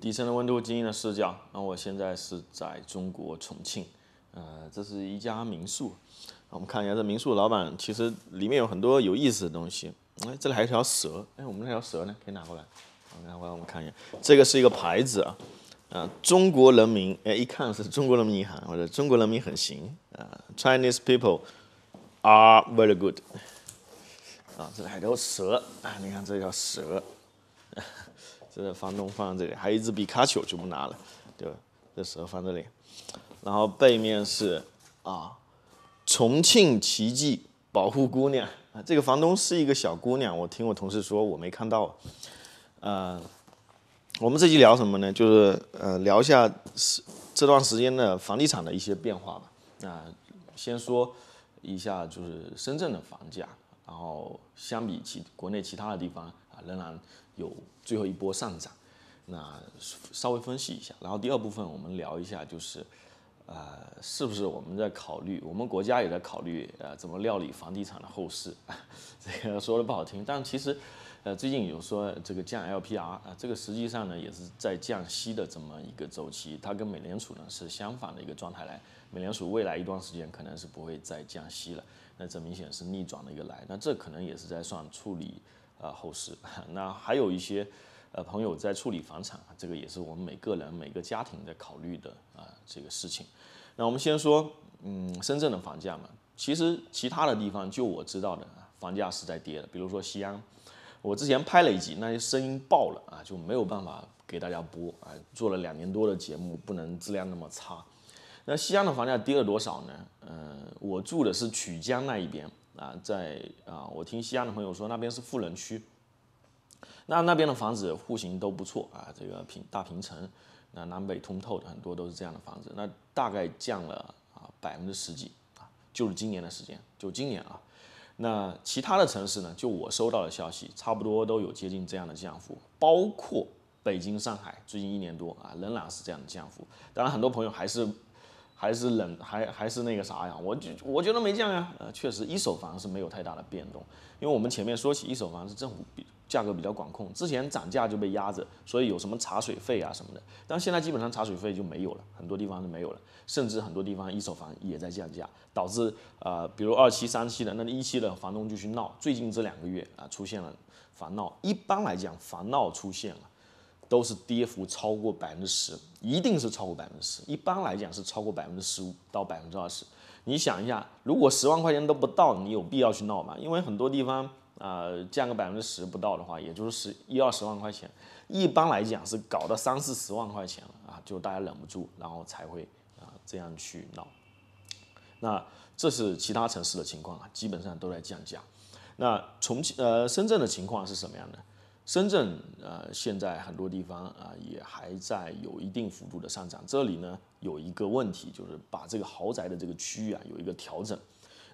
底层的温度，精英的视角。那我现在是在中国重庆，呃，这是一家民宿。我们看一下这民宿老板，其实里面有很多有意思的东西。哎，这里还有条蛇。哎，我们那条蛇呢？可以拿过来？拿过来，我们看一下。这个是一个牌子啊，啊，中国人民，哎，一看是中国人民银行，或者中国人民很行啊。Chinese people are very good。啊，这里还有条蛇啊，你看这条蛇。这个房东放在这里，还有一只比卡丘就不拿了，对吧？这蛇放这里，然后背面是啊，重庆奇迹保护姑娘。这个房东是一个小姑娘，我听我同事说，我没看到。呃，我们这期聊什么呢？就是呃聊一下是这段时间的房地产的一些变化吧。那先说一下就是深圳的房价，然后相比其国内其他的地方啊仍然。有最后一波上涨，那稍微分析一下，然后第二部分我们聊一下，就是，呃，是不是我们在考虑，我们国家也在考虑，呃，怎么料理房地产的后市？这个说的不好听，但其实，呃，最近有说这个降 LPR 啊，这个实际上呢也是在降息的这么一个周期，它跟美联储呢是相反的一个状态来，美联储未来一段时间可能是不会再降息了，那这明显是逆转的一个来，那这可能也是在算处理。啊，后市，那还有一些呃朋友在处理房产，这个也是我们每个人每个家庭在考虑的啊这个事情。那我们先说，嗯，深圳的房价嘛，其实其他的地方就我知道的房价是在跌的，比如说西安，我之前拍了一集，那些声音爆了啊，就没有办法给大家播啊，做了两年多的节目，不能质量那么差。那西安的房价跌了多少呢？呃，我住的是曲江那一边。啊，在啊，我听西安的朋友说，那边是富人区，那那边的房子户型都不错啊，这个平大平层，那南北通透的很多都是这样的房子，那大概降了啊百分之十几啊，就是今年的时间，就今年啊，那其他的城市呢，就我收到的消息，差不多都有接近这样的降幅，包括北京、上海，最近一年多啊，仍然是这样的降幅，当然很多朋友还是。还是冷，还还是那个啥呀？我就我觉得没降呀，呃，确实一手房是没有太大的变动，因为我们前面说起一手房是政府比价格比较管控，之前涨价就被压着，所以有什么茶水费啊什么的，但现在基本上茶水费就没有了，很多地方是没有了，甚至很多地方一手房也在降价，导致呃，比如二期、三期的，那一期的房东就去闹，最近这两个月啊出现了房闹，一般来讲房闹出现了。都是跌幅超过百分之十，一定是超过百分之十。一般来讲是超过百分之十五到百分之二十。你想一下，如果十万块钱都不到，你有必要去闹吗？因为很多地方啊，降个百分之十不到的话，也就是十一二十万块钱。一般来讲是搞到三四十万块钱了啊，就大家忍不住，然后才会啊这样去闹。那这是其他城市的情况啊，基本上都在降价。那重庆呃深圳的情况是什么样的？深圳，呃，现在很多地方啊，也还在有一定幅度的上涨。这里呢，有一个问题，就是把这个豪宅的这个区域啊，有一个调整。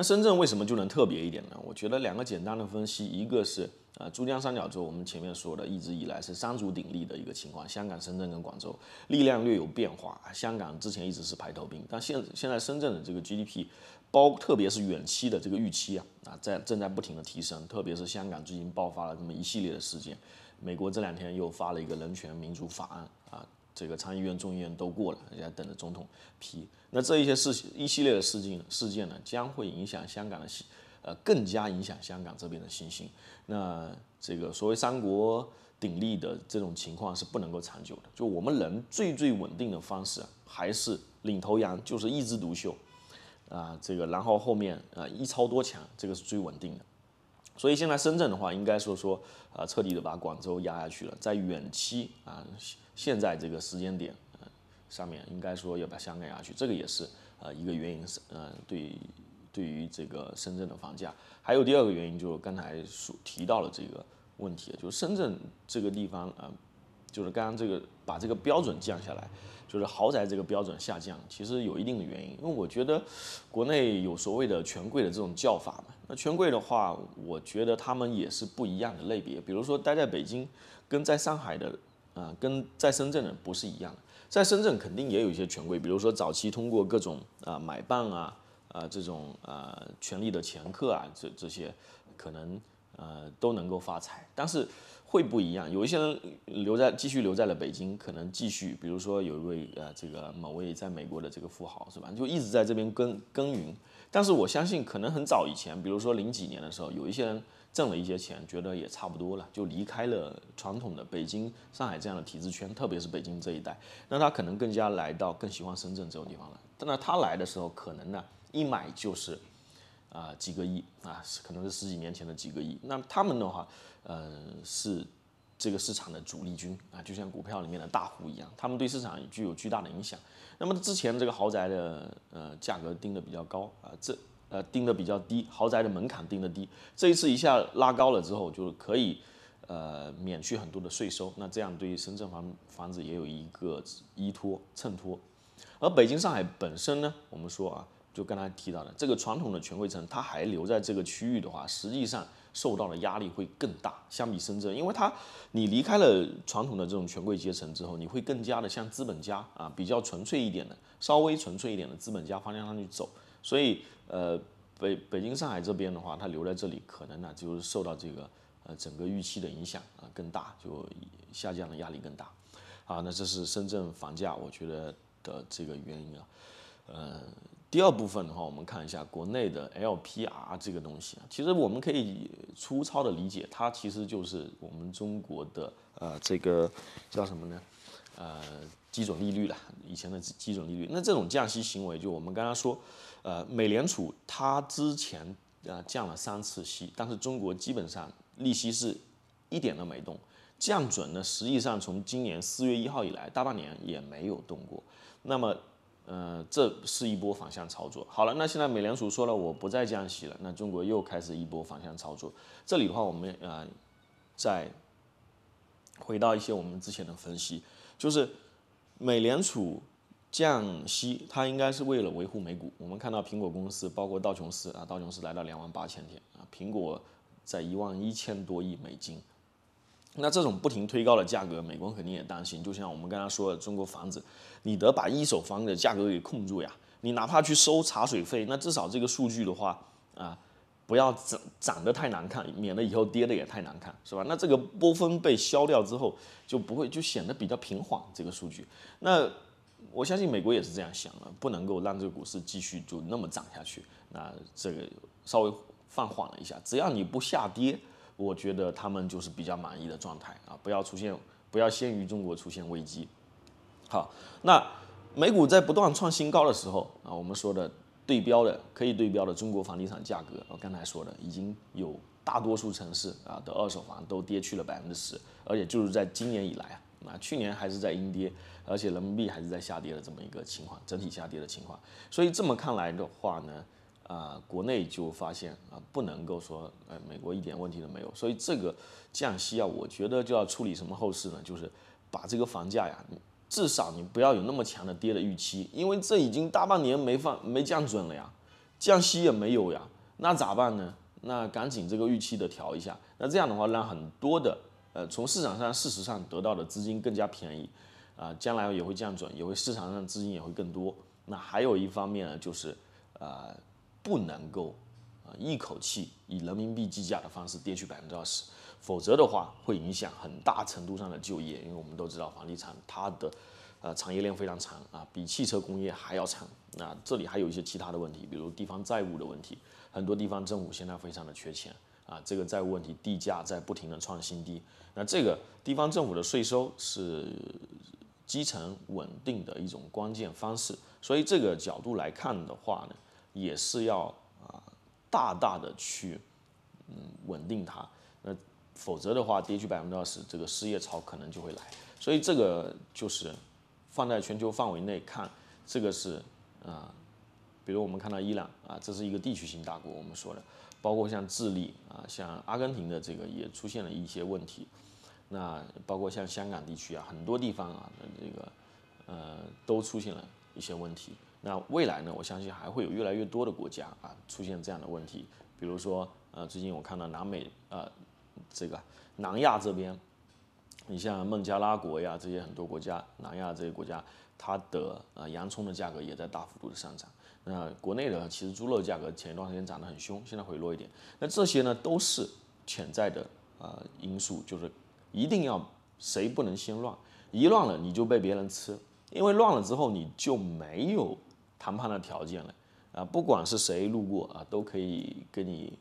那深圳为什么就能特别一点呢？我觉得两个简单的分析，一个是呃珠江三角洲，我们前面说的一直以来是三足鼎立的一个情况，香港、深圳跟广州力量略有变化。香港之前一直是排头兵，但现现在深圳的这个 GDP，包特别是远期的这个预期啊，啊在正在不停的提升，特别是香港最近爆发了这么一系列的事件，美国这两天又发了一个人权民主法案。这个参议院、众议院都过了，人家等着总统批。那这一些事、一系列的事件事件呢，将会影响香港的信，呃，更加影响香港这边的信心。那这个所谓三国鼎立的这种情况是不能够长久的。就我们人最最稳定的方式，还是领头羊就是一枝独秀，啊，这个然后后面啊一超多强，这个是最稳定的。所以现在深圳的话，应该说说，呃，彻底的把广州压下去了。在远期啊，现在这个时间点，上面应该说要把香港压下去，这个也是呃一个原因是，呃，对对于这个深圳的房价。还有第二个原因，就是刚才所提到了这个问题，就是深圳这个地方，呃，就是刚刚这个把这个标准降下来，就是豪宅这个标准下降，其实有一定的原因，因为我觉得国内有所谓的权贵的这种叫法嘛。那权贵的话，我觉得他们也是不一样的类别。比如说，待在北京，跟在上海的，啊，跟在深圳的不是一样的。在深圳肯定也有一些权贵，比如说早期通过各种啊买办啊，啊这种啊权力的掮客啊，这这些可能呃都能够发财，但是会不一样。有一些人留在继续留在了北京，可能继续，比如说有一位呃这个某位在美国的这个富豪是吧，就一直在这边耕耕耘。但是我相信，可能很早以前，比如说零几年的时候，有一些人挣了一些钱，觉得也差不多了，就离开了传统的北京、上海这样的体制圈，特别是北京这一带。那他可能更加来到更喜欢深圳这种地方了。那他来的时候，可能呢，一买就是，啊，几个亿啊，可能是十几年前的几个亿。那他们的话，呃，是。这个市场的主力军啊，就像股票里面的大户一样，他们对市场具有巨大的影响。那么之前这个豪宅的呃价格定的比较高啊，这呃定的比较低，豪宅的门槛定的低，这一次一下拉高了之后就可以呃免去很多的税收，那这样对于深圳房房子也有一个依托衬托。而北京上海本身呢，我们说啊，就刚才提到的这个传统的权贵层，它还留在这个区域的话，实际上。受到的压力会更大，相比深圳，因为它你离开了传统的这种权贵阶层之后，你会更加的像资本家啊，比较纯粹一点的，稍微纯粹一点的资本家方向上去走，所以呃，北北京、上海这边的话，它留在这里可能呢就是受到这个呃整个预期的影响啊更大，就下降的压力更大，啊，那这是深圳房价我觉得的这个原因啊，呃。第二部分的话，我们看一下国内的 LPR 这个东西啊。其实我们可以粗糙的理解，它其实就是我们中国的呃这个叫什么呢？呃，基准利率了，以前的基准利率。那这种降息行为，就我们刚刚说，呃，美联储它之前呃降了三次息，但是中国基本上利息是一点都没动。降准呢，实际上从今年四月一号以来，大半年也没有动过。那么呃，这是一波反向操作。好了，那现在美联储说了我不再降息了，那中国又开始一波反向操作。这里的话，我们啊，再回到一些我们之前的分析，就是美联储降息，它应该是为了维护美股。我们看到苹果公司，包括道琼斯啊，道琼斯来到两万八千点啊，苹果在一万一千多亿美金。那这种不停推高的价格，美国肯定也担心。就像我们刚才说，的，中国房子，你得把一手房的价格给控住呀。你哪怕去收茶水费，那至少这个数据的话，啊，不要涨涨得太难看，免得以后跌的也太难看，是吧？那这个波峰被消掉之后，就不会就显得比较平缓，这个数据。那我相信美国也是这样想的，不能够让这个股市继续就那么涨下去。那这个稍微放缓了一下，只要你不下跌。我觉得他们就是比较满意的状态啊，不要出现，不要先于中国出现危机。好，那美股在不断创新高的时候啊，我们说的对标的可以对标的中国房地产价格，我刚才说的已经有大多数城市啊的二手房都跌去了百分之十，而且就是在今年以来啊，那去年还是在阴跌，而且人民币还是在下跌的这么一个情况，整体下跌的情况。所以这么看来的话呢？啊，国内就发现啊，不能够说，呃，美国一点问题都没有，所以这个降息啊，我觉得就要处理什么后事呢？就是把这个房价呀，至少你不要有那么强的跌的预期，因为这已经大半年没放没降准了呀，降息也没有呀，那咋办呢？那赶紧这个预期的调一下，那这样的话让很多的呃从市场上事实上得到的资金更加便宜，啊，将来也会降准，也会市场上资金也会更多。那还有一方面呢，就是啊。不能够啊，一口气以人民币计价的方式跌去百分之二十，否则的话会影响很大程度上的就业，因为我们都知道房地产它的，呃产业链非常长啊，比汽车工业还要长。那这里还有一些其他的问题，比如地方债务的问题，很多地方政府现在非常的缺钱啊，这个债务问题，地价在不停的创新低，那这个地方政府的税收是基层稳定的一种关键方式，所以这个角度来看的话呢。也是要啊，大大的去嗯稳定它，那否则的话，跌去百分之二十，这个失业潮可能就会来。所以这个就是放在全球范围内看，这个是啊，比如我们看到伊朗啊，这是一个地区性大国，我们说的，包括像智利啊，像阿根廷的这个也出现了一些问题，那包括像香港地区啊，很多地方啊，这个呃都出现了一些问题。那未来呢？我相信还会有越来越多的国家啊出现这样的问题。比如说，呃，最近我看到南美，呃，这个南亚这边，你像孟加拉国呀这些很多国家，南亚这些国家，它的呃洋葱的价格也在大幅度的上涨。那国内的其实猪肉价格前一段时间涨得很凶，现在回落一点。那这些呢都是潜在的呃因素，就是一定要谁不能先乱，一乱了你就被别人吃，因为乱了之后你就没有。谈判的条件了，啊，不管是谁路过啊，都可以跟你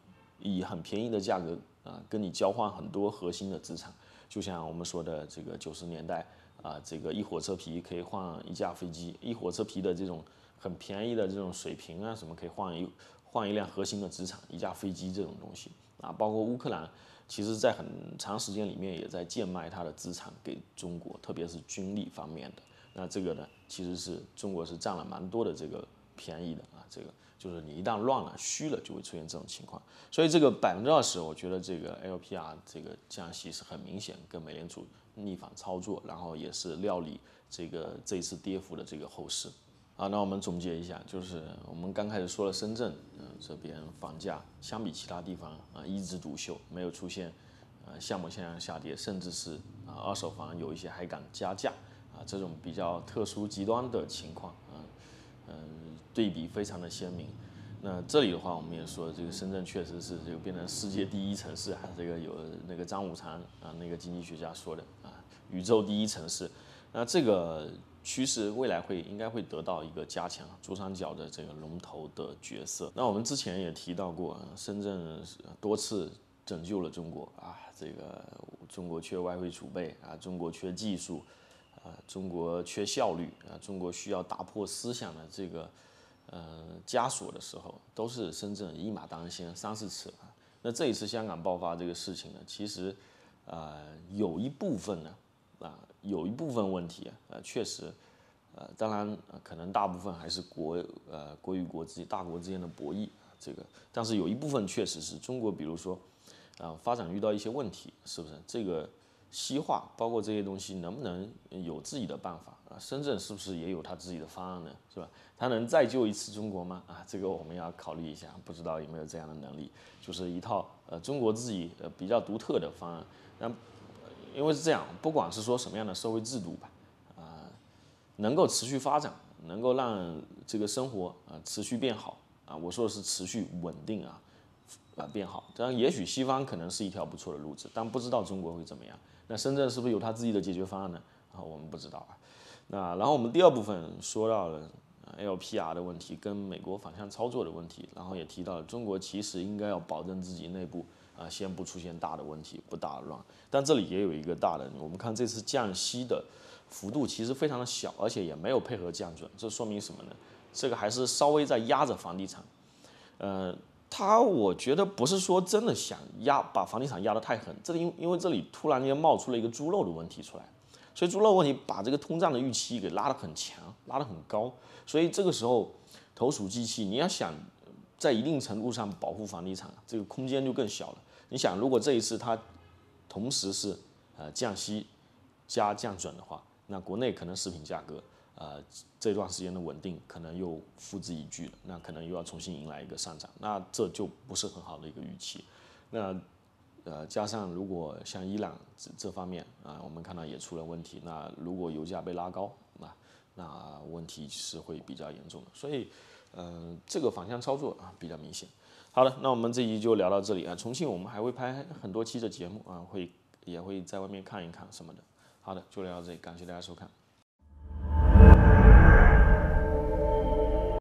以很便宜的价格啊，跟你交换很多核心的资产。就像我们说的这个九十年代啊，这个一火车皮可以换一架飞机，一火车皮的这种很便宜的这种水瓶啊，什么可以换一换一辆核心的资产，一架飞机这种东西啊。包括乌克兰，其实，在很长时间里面也在贱卖它的资产给中国，特别是军力方面的。那这个呢，其实是中国是占了蛮多的这个便宜的啊。这个就是你一旦乱了虚了，就会出现这种情况。所以这个百分之二十，我觉得这个 LPR 这个降息是很明显，跟美联储逆反操作，然后也是料理这个这次跌幅的这个后市啊。那我们总结一下，就是我们刚开始说了，深圳嗯这边房价相比其他地方啊一枝独秀，没有出现呃项目现象下跌，甚至是啊二手房有一些还敢加价。啊，这种比较特殊极端的情况，嗯嗯，对比非常的鲜明。那这里的话，我们也说，这个深圳确实是就变成世界第一城市，还是个有那个张五常啊那个经济学家说的啊，宇宙第一城市。那这个趋势未来会应该会得到一个加强，珠三角的这个龙头的角色。那我们之前也提到过，深圳多次拯救了中国啊，这个中国缺外汇储备啊，中国缺技术。中国缺效率啊！中国需要打破思想的这个呃枷锁的时候，都是深圳一马当先、三四次。啊。那这一次香港爆发这个事情呢，其实呃有一部分呢啊有一部分问题啊，呃确实呃当然可能大部分还是国呃国与国之间大国之间的博弈这个，但是有一部分确实是中国，比如说啊发展遇到一些问题，是不是这个？西化包括这些东西能不能有自己的办法啊？深圳是不是也有他自己的方案呢？是吧？他能再救一次中国吗？啊，这个我们要考虑一下，不知道有没有这样的能力，就是一套呃中国自己呃比较独特的方案。那因为是这样，不管是说什么样的社会制度吧，啊，能够持续发展，能够让这个生活啊持续变好啊，我说的是持续稳定啊，啊变好。当然也许西方可能是一条不错的路子，但不知道中国会怎么样。那深圳是不是有他自己的解决方案呢？啊，我们不知道啊。那然后我们第二部分说到了 LPR 的问题，跟美国反向操作的问题，然后也提到了中国其实应该要保证自己内部啊先不出现大的问题，不大乱。但这里也有一个大的，我们看这次降息的幅度其实非常的小，而且也没有配合降准，这说明什么呢？这个还是稍微在压着房地产，呃。他我觉得不是说真的想压把房地产压得太狠，这里因因为这里突然间冒出了一个猪肉的问题出来，所以猪肉问题把这个通胀的预期给拉的很强，拉的很高，所以这个时候投鼠忌器，你要想在一定程度上保护房地产，这个空间就更小了。你想如果这一次它同时是呃降息加降准的话，那国内可能食品价格。呃，这段时间的稳定可能又付之一炬了，那可能又要重新迎来一个上涨，那这就不是很好的一个预期。那呃，加上如果像伊朗这这方面啊，我们看到也出了问题，那如果油价被拉高，那那问题是会比较严重的。所以，呃，这个反向操作啊比较明显。好的，那我们这期就聊到这里啊。重庆我们还会拍很多期的节目啊，会也会在外面看一看什么的。好的，就聊到这里，感谢大家收看。